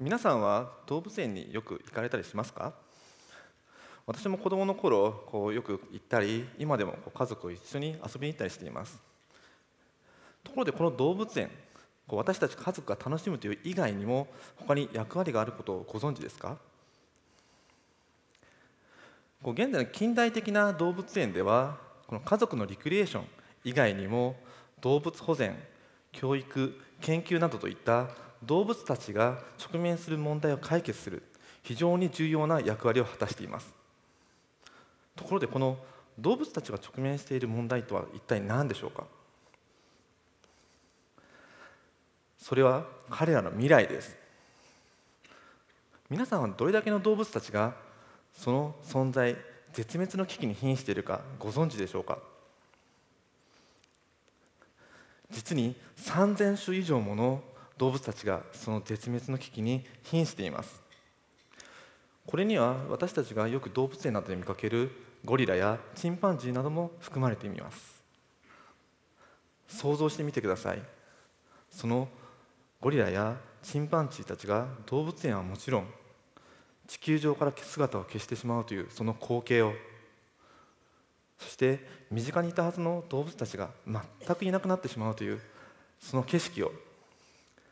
皆さんは動物園によく行かれたりしますか私も子供の頃こうよく行ったり今でも家族一緒に遊びに行ったりしていますところでこの動物園こう私たち家族が楽しむという以外にも他に役割があることをご存知ですかこう現在の近代的な動物園ではこの家族のリクリエーション以外にも動物保全教育研究などといった動物たちが直面する問題を解決する非常に重要な役割を果たしていますところでこの動物たちが直面している問題とは一体何でしょうかそれは彼らの未来です皆さんはどれだけの動物たちがその存在絶滅の危機に瀕しているかご存知でしょうか実に3000種以上もの動物たちがその絶滅の危機に瀕していますこれには私たちがよく動物園などで見かけるゴリラやチンパンジーなども含まれています想像してみてくださいそのゴリラやチンパンジーたちが動物園はもちろん地球上から姿を消してしまうというその光景をそして身近にいたはずの動物たちが全くいなくなってしまうというその景色を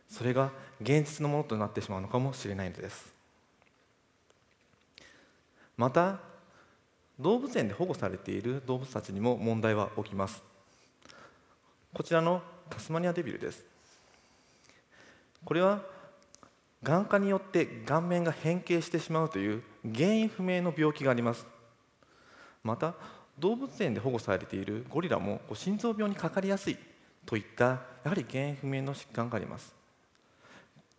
それが現実のものとなってしまうのかもしれないのですまた動物園で保護されている動物たちにも問題は起きますこちらのタスマニアデビルですこれは眼科によって顔面が変形してしまうという原因不明の病気がありますまた動物園で保護されているゴリラも心臓病にかかりやすいといったやはり原因不明の疾患があります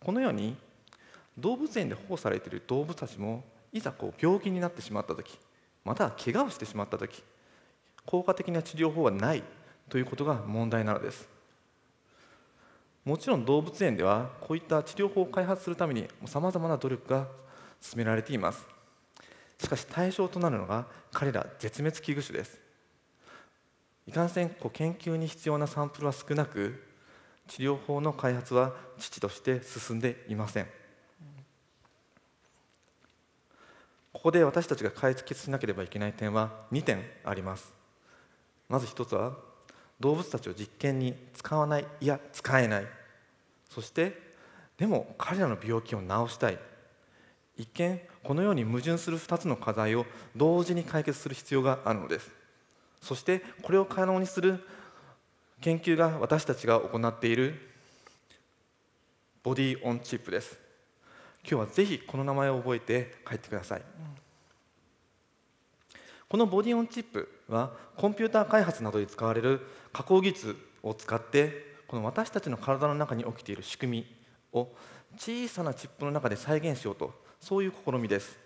このように動物園で保護されている動物たちもいざこう病気になってしまった時または怪我をしてしまった時効果的な治療法はないということが問題なのですもちろん動物園ではこういった治療法を開発するためにさまざまな努力が進められていますしかし対象となるのが彼ら絶滅危惧種ですいかんせんこう研究に必要なサンプルは少なく治療法の開発は父として進んでいませんここで私たちが解決しなければいけない点は2点ありますまず1つは動物たちを実験に使わないいや使えないそしてでも彼らの病気を治したい一見このように矛盾する2つの課題を同時に解決する必要があるのですそしてこれを可能にする研究が私たちが行っているボディオンチップです今日はぜひこの名前を覚えて帰ってください、このボディオンチップはコンピューター開発などに使われる加工技術を使ってこの私たちの体の中に起きている仕組みを小さなチップの中で再現しようとそういう試みです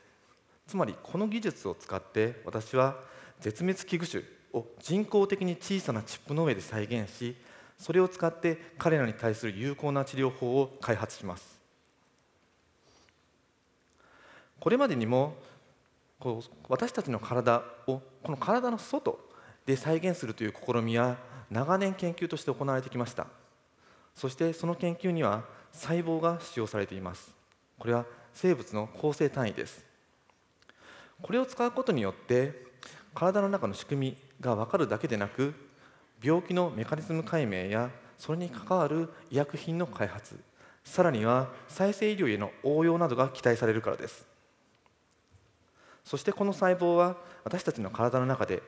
つまりこの技術を使って私は絶滅危惧種を人工的に小さなチップの上で再現しそれを使って彼らに対する有効な治療法を開発しますこれまでにもこう私たちの体をこの体の外で再現するという試みは長年研究として行われてきましたそしてその研究には細胞が使用されていますこれは生物の構成単位ですこれを使うことによって体の中の仕組みが分かるだけでなく病気のメカニズム解明やそれに関わる医薬品の開発さらには再生医療への応用などが期待されるからですそしてこの細胞は私たちの体の中で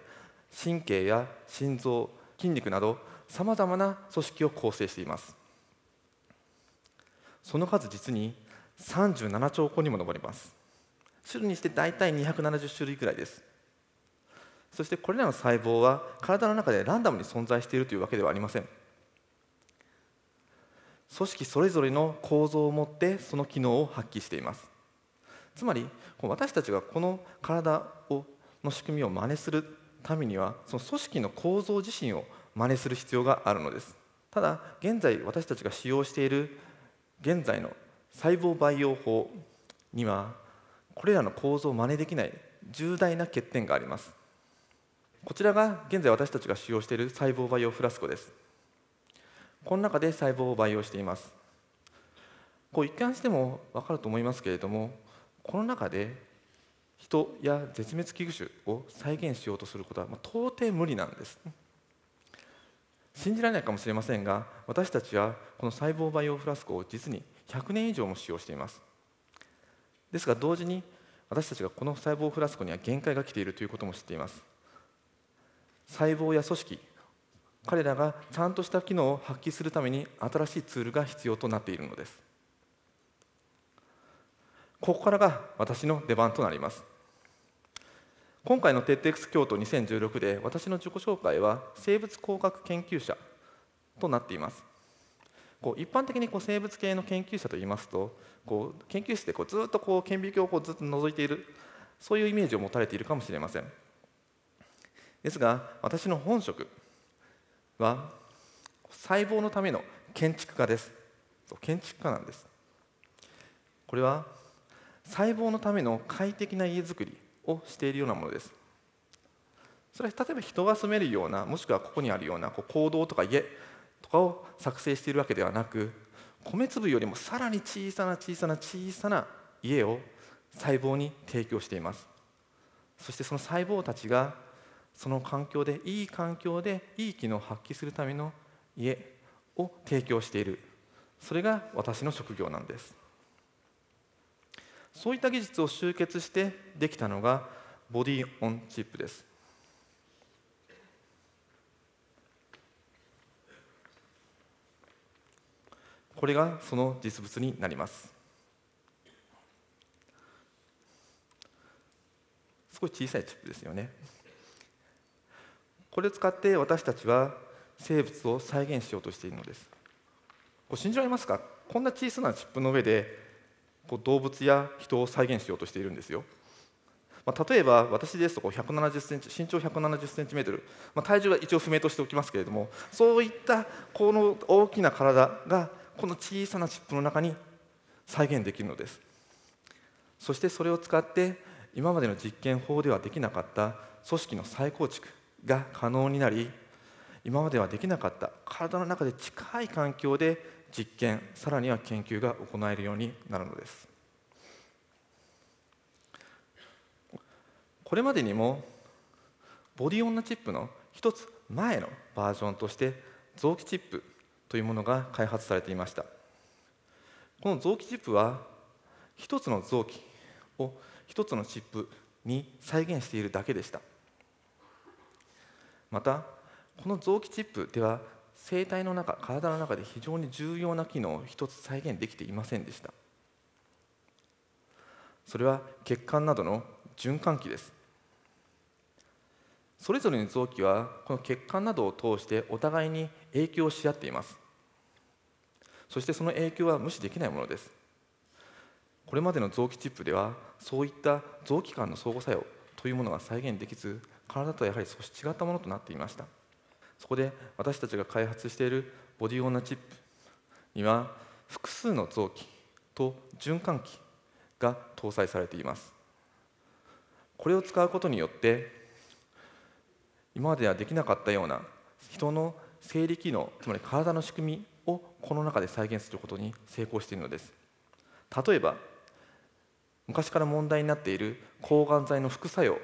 神経や心臓筋肉などさまざまな組織を構成していますその数実に37兆個にも上ります種類にして大体270種類くらいですそしてこれらの細胞は体の中でランダムに存在しているというわけではありません組織それぞれの構造を持ってその機能を発揮していますつまり私たちがこの体をの仕組みを真似するためにはその組織の構造自身を真似する必要があるのですただ現在私たちが使用している現在の細胞培養法にはこれらの構造を真似できない重大な欠点がありますこちらが現在私たちが使用している細胞培養フラスコですこの中で細胞を培養していますこう一見しても分かると思いますけれどもこの中で人や絶滅危惧種を再現しようとすることは、まあ、到底無理なんです信じられないかもしれませんが私たちはこの細胞培養フラスコを実に100年以上も使用していますですが同時に私たちがこの細胞フラスコには限界が来ているということも知っています細胞や組織彼らがちゃんとした機能を発揮するために新しいツールが必要となっているのですここからが私の出番となります今回の TEDx 京都2016で私の自己紹介は生物工学研究者となっていますこう一般的にこう生物系の研究者といいますとこう研究室でこうずっとこう顕微鏡をこうずっと覗いているそういうイメージを持たれているかもしれませんですが私の本職は細胞のための建築家です建築家なんですこれは細胞のための快適な家づくりをしているようなものですそれは例えば人が住めるようなもしくはここにあるようなこう行動とか家とかを作成しているわけではなく米粒よりもさらに小さな小さな小さな家を細胞に提供していますそしてその細胞たちがその環境でいい環境でいい機能を発揮するための家を提供しているそれが私の職業なんですそういった技術を集結してできたのがボディオンチップですこれがその実物になりますすごい小さいチップですよねこれを使って私たちは生物を再現しようとしているのですこう信じられますかこんな小さなチップの上でこう動物や人を再現しようとしているんですよ、まあ、例えば私ですとこ170センチ身長1 7 0トル、まあ、体重は一応不明としておきますけれどもそういったこの大きな体がこの小さなチップの中に再現できるのですそしてそれを使って今までの実験法ではできなかった組織の再構築が可能になり今まではできなかった体の中で近い環境で実験さらには研究が行えるようになるのですこれまでにもボディオンナチップの一つ前のバージョンとして臓器チップというものが開発されていましたこの臓器チップは一つの臓器を一つのチップに再現しているだけでしたまたこの臓器チップでは生体の中体の中で非常に重要な機能を一つ再現できていませんでしたそれは血管などの循環器ですそれぞれの臓器はこの血管などを通してお互いに影響し合っていますそしてその影響は無視できないものですこれまでの臓器チップではそういった臓器間の相互作用というものが再現できず体とはやはり少し違ったものとなっていましたそこで私たちが開発しているボディオーナーチップには複数の臓器と循環器が搭載されていますこれを使うことによって今まではできなかったような人の生理機能つまり体の仕組みをこの中で再現することに成功しているのです例えば昔から問題になっている抗がん剤の副作用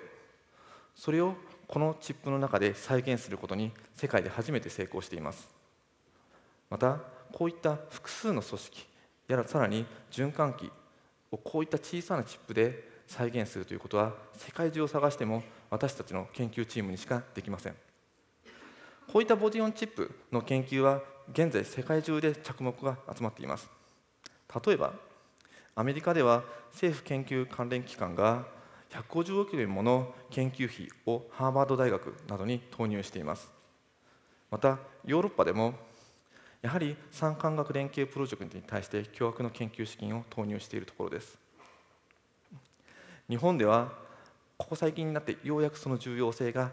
それをこのチップの中で再現することに世界で初めて成功していますまたこういった複数の組織やらさらに循環器をこういった小さなチップで再現するということは世界中を探しても私たちの研究チームにしかできませんこういったボディオンチップの研究は現在世界中で着目が集まっています例えばアメリカでは政府研究関連機関が150億円もの研究費をハーバード大学などに投入していますまたヨーロッパでもやはり産官学連携プロジェクトに対して巨額の研究資金を投入しているところです日本ではここ最近になってようやくその重要性が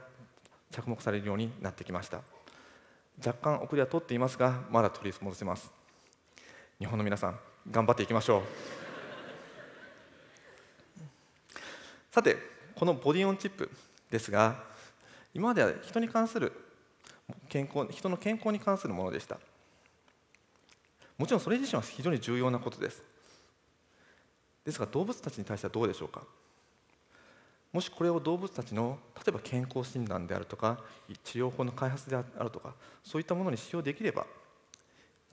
着目されるようになってきました若干遅れは取っていますがまだ取り戻せます日本の皆さん頑張っていきましょうさてこのボディオンチップですが今までは人に関する健康人の健康に関するものでしたもちろんそれ自身は非常に重要なことですですが動物たちに対してはどうでしょうかもしこれを動物たちの例えば健康診断であるとか治療法の開発であるとかそういったものに使用できれば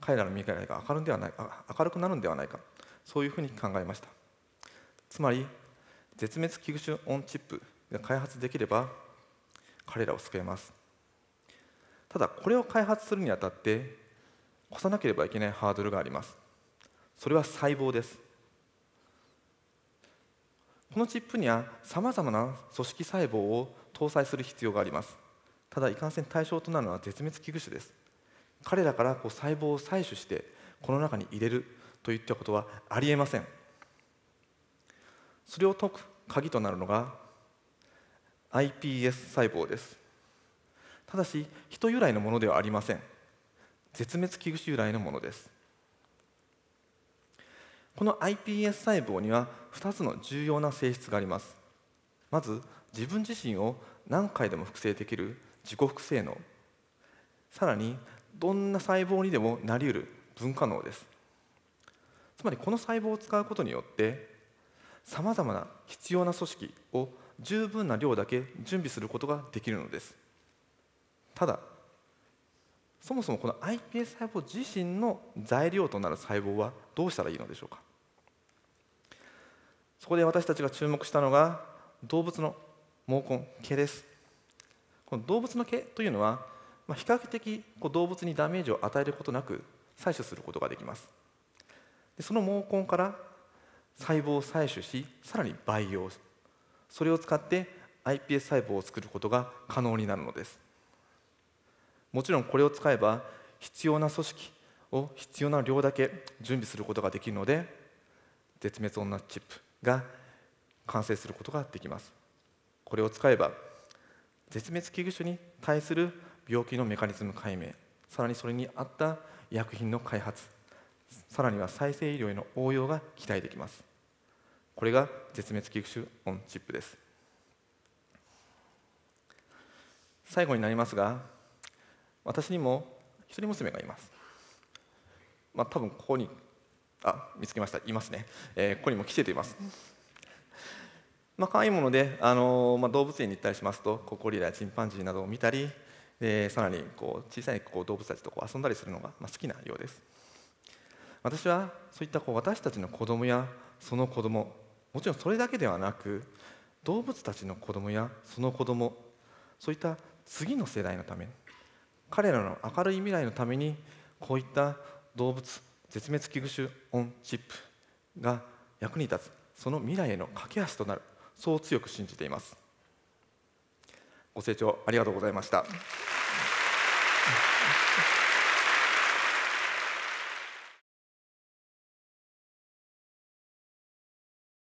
彼らの未来が明るんではない明るくなるんではないかそういうふうに考えましたつまり絶滅危惧種オンチップが開発できれば彼らを救えますただこれを開発するにあたって越さなければいけないハードルがありますそれは細胞ですこのチップにはさまざまな組織細胞を搭載する必要がありますただいかんせん対象となるのは絶滅危惧種です彼らからこう細胞を採取してこの中に入れるといったことはありえませんそれを解く鍵となるのが iPS 細胞ですただし人由来のものではありません絶滅危惧種由来のものですこの iPS 細胞には2つの重要な性質がありますまず自分自身を何回でも複製できる自己複製能さらにどんな細胞にでもなりうる分化能ですつまりこの細胞を使うことによってさまざまな必要な組織を十分な量だけ準備することができるのですただそもそもこの iPS 細胞自身の材料となる細胞はどうしたらいいのでしょうかそこで私たちが注目したのが動物の毛根毛ですこの動物の毛というのは、まあ、比較的こう動物にダメージを与えることなく採取することができますでその毛根から細胞を採取しさらに培養それを使って iPS 細胞を作ることが可能になるのですもちろんこれを使えば必要な組織を必要な量だけ準備することができるので絶滅女チップが完成することができますこれを使えば絶滅危惧種に対する病気のメカニズム解明さらにそれに合った医薬品の開発さらには再生医療への応用が期待できますこれが絶滅危惧種オンチップです最後になりますが私にも一人娘がいますまあ多分ここにあ見つけましたいますね、えー、ここにも来てていますまあ可愛いもので、あのー、まあ、動物園に行ったりしますとココリラやチンパンジーなどを見たりでさらにこう小さいこう動物たちとこう遊んだりするのが、まあ、好きなようです私はそういったこう私たちの子供やその子供もちろんそれだけではなく動物たちの子供やその子供そういった次の世代のため彼らの明るい未来のためにこういった動物絶滅危惧種オンチップが役に立つその未来への架け橋となるそう強く信じていますご清聴ありがとうございました